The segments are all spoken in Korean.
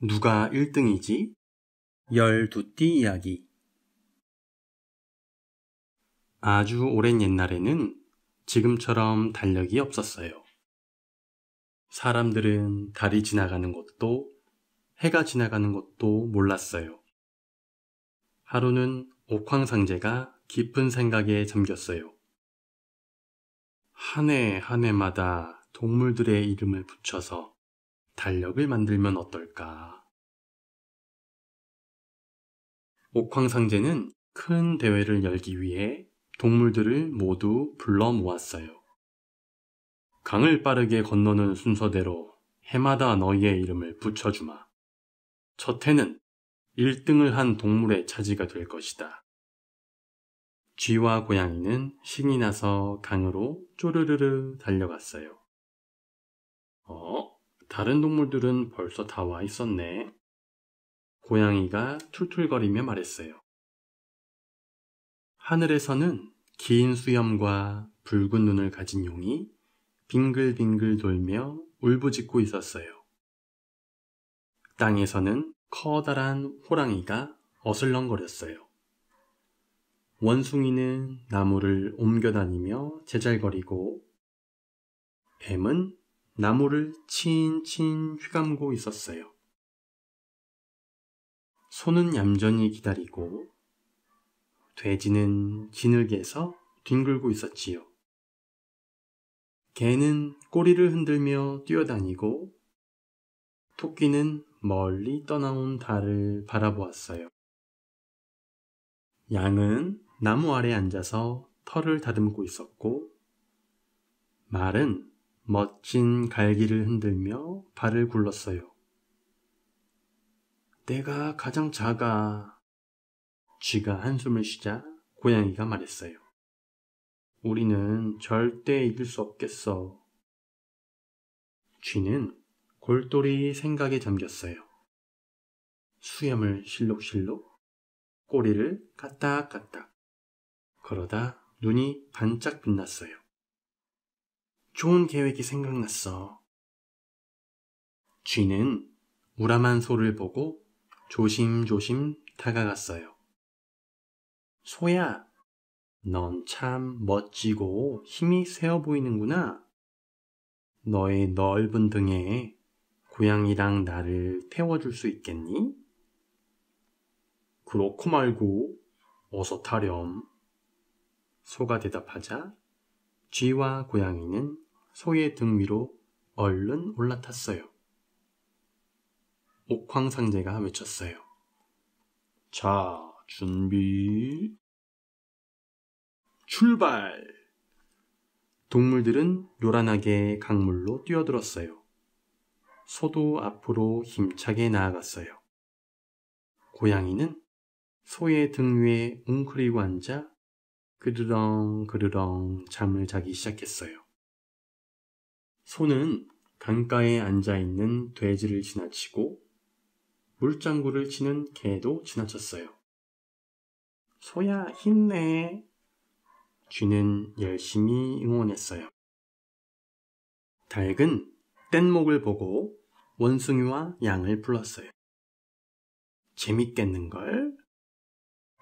누가 1등이지? 12띠 이야기 아주 오랜 옛날에는 지금처럼 달력이 없었어요. 사람들은 달이 지나가는 것도 해가 지나가는 것도 몰랐어요. 하루는 옥황상제가 깊은 생각에 잠겼어요. 한 해 한 해마다 동물들의 이름을 붙여서 달력을 만들면 어떨까? 옥황상제는 큰 대회를 열기 위해 동물들을 모두 불러 모았어요. 강을 빠르게 건너는 순서대로 해마다 너희의 이름을 붙여주마. 첫 해는 1등을 한 동물의 차지가 될 것이다. 쥐와 고양이는 신이 나서 강으로 쪼르르르 달려갔어요. 어? 다른 동물들은 벌써 다 와 있었네. 고양이가 툴툴거리며 말했어요. 하늘에서는 긴 수염과 붉은 눈을 가진 용이 빙글빙글 돌며 울부짖고 있었어요. 땅에서는 커다란 호랑이가 어슬렁거렸어요. 원숭이는 나무를 옮겨다니며 제잘거리고 뱀은 나무를 치인치인 휘감고 있었어요. 소는 얌전히 기다리고 돼지는 진흙에서 뒹굴고 있었지요. 개는 꼬리를 흔들며 뛰어다니고 토끼는 멀리 떠나온 달을 바라보았어요. 양은 나무 아래 앉아서 털을 다듬고 있었고 말은 멋진 갈기를 흔들며 발을 굴렀어요. 내가 가장 작아. 쥐가 한숨을 쉬자 고양이가 말했어요. 우리는 절대 이길 수 없겠어. 쥐는 골똘히 생각에 잠겼어요. 수염을 실룩실룩, 꼬리를 까딱까딱. 그러다 눈이 반짝 빛났어요. 좋은 계획이 생각났어. 쥐는 우람한 소를 보고 조심조심 다가갔어요. 소야, 넌 참 멋지고 힘이 세어 보이는구나. 너의 넓은 등에 고양이랑 나를 태워줄 수 있겠니? 그렇고 말고 어서 타렴. 소가 대답하자 쥐와 고양이는 소의 등 위로 얼른 올라탔어요. 옥황상제가 외쳤어요. 자, 준비. 출발! 동물들은 요란하게 강물로 뛰어들었어요. 소도 앞으로 힘차게 나아갔어요. 고양이는 소의 등 위에 웅크리고 앉아 그르렁 그르렁 잠을 자기 시작했어요. 소는 강가에 앉아 있는 돼지를 지나치고 물장구를 치는 개도 지나쳤어요. 소야 힘내. 쥐는 열심히 응원했어요. 닭은 뗏목을 보고 원숭이와 양을 불렀어요. 재밌겠는걸?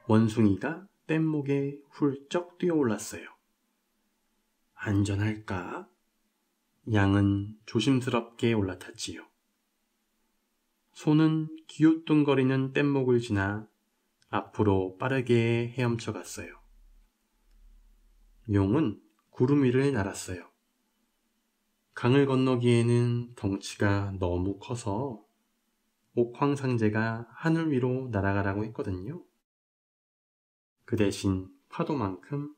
원숭이가 뗏목에 훌쩍 뛰어올랐어요. 안전할까? 양은 조심스럽게 올라탔지요. 소는 기웃뚱거리는 뗏목을 지나 앞으로 빠르게 헤엄쳐 갔어요. 용은 구름 위를 날았어요. 강을 건너기에는 덩치가 너무 커서 옥황상제가 하늘 위로 날아가라고 했거든요. 그 대신 파도만큼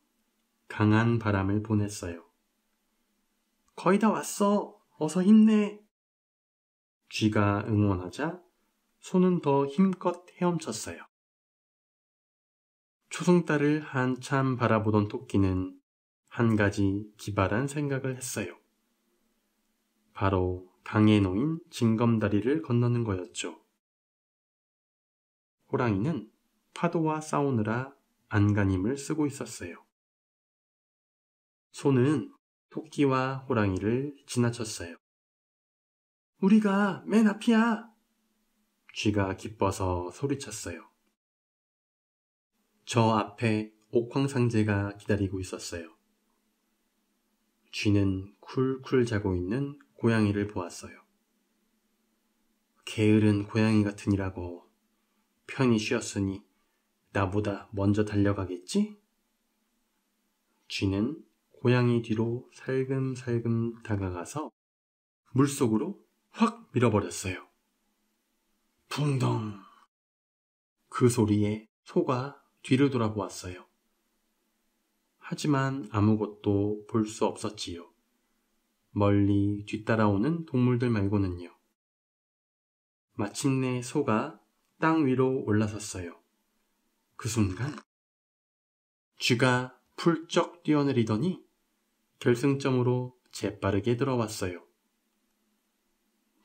강한 바람을 보냈어요. 거의 다 왔어. 어서 힘내. 쥐가 응원하자 소는 더 힘껏 헤엄쳤어요. 초승달을 한참 바라보던 토끼는 한 가지 기발한 생각을 했어요. 바로 강에 놓인 징검다리를 건너는 거였죠. 호랑이는 파도와 싸우느라 안간힘을 쓰고 있었어요. 소는 토끼와 호랑이를 지나쳤어요. 우리가 맨 앞이야! 쥐가 기뻐서 소리쳤어요. 저 앞에 옥황상제가 기다리고 있었어요. 쥐는 쿨쿨 자고 있는 고양이를 보았어요. 게으른 고양이 같으니라고 편히 쉬었으니 나보다 먼저 달려가겠지? 쥐는 고양이 뒤로 살금살금 다가가서 물속으로 확 밀어버렸어요. 붕덩! 그 소리에 소가 뒤를 돌아보았어요. 하지만 아무것도 볼 수 없었지요. 멀리 뒤따라오는 동물들 말고는요. 마침내 소가 땅 위로 올라섰어요. 그 순간 쥐가 풀쩍 뛰어내리더니 결승점으로 재빠르게 들어왔어요.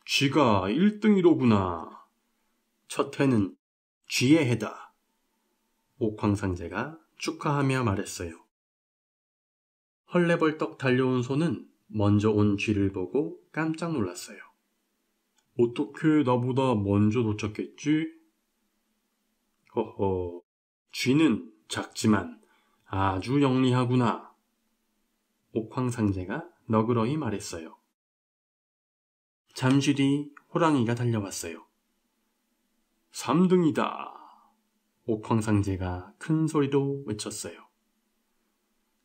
쥐가 1등이로구나. 첫 해는 쥐의 해다. 옥황상제가 축하하며 말했어요. 헐레벌떡 달려온 소는 먼저 온 쥐를 보고 깜짝 놀랐어요. 어떻게 나보다 먼저 도착했지? 허허, 쥐는 작지만 아주 영리하구나. 옥황상제가 너그러이 말했어요. 잠시 뒤 호랑이가 달려왔어요. 3등이다! 옥황상제가 큰 소리로 외쳤어요.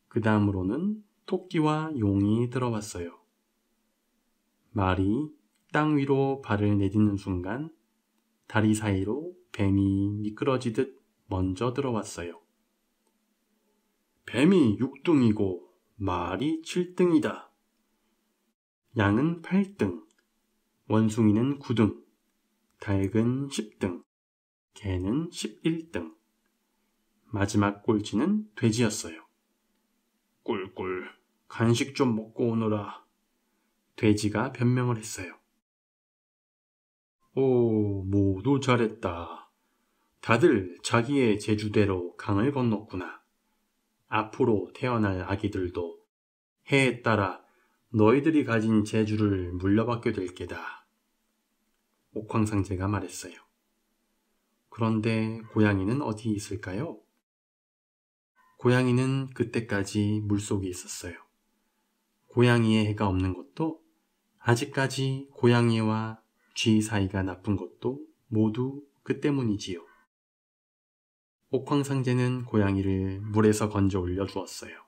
그 다음으로는 토끼와 용이 들어왔어요. 말이 땅 위로 발을 내딛는 순간 다리 사이로 뱀이 미끄러지듯 먼저 들어왔어요. 뱀이 6등이고 말이 7등이다. 양은 8등, 원숭이는 9등, 닭은 10등, 개는 11등. 마지막 꼴찌는 돼지였어요. 꿀꿀, 간식 좀 먹고 오너라. 돼지가 변명을 했어요. 오, 모두 잘했다. 다들 자기의 제주대로 강을 건넜구나. 앞으로 태어날 아기들도 해에 따라 너희들이 가진 재주를 물려받게 될 게다. 옥황상제가 말했어요. 그런데 고양이는 어디 있을까요? 고양이는 그때까지 물속에 있었어요. 고양이의 해가 없는 것도 아직까지 고양이와 쥐 사이가 나쁜 것도 모두 그 때문이지요. 옥황상제는 고양이를 물에서 건져 올려 주었어요.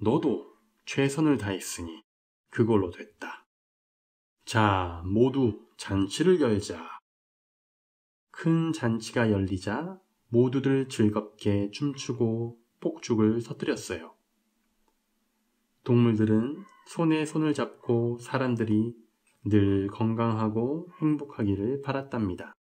너도 최선을 다했으니 그걸로 됐다. 자, 모두 잔치를 열자. 큰 잔치가 열리자 모두들 즐겁게 춤추고 폭죽을 터뜨렸어요. 동물들은 손에 손을 잡고 사람들이 늘 건강하고 행복하기를 바랐답니다.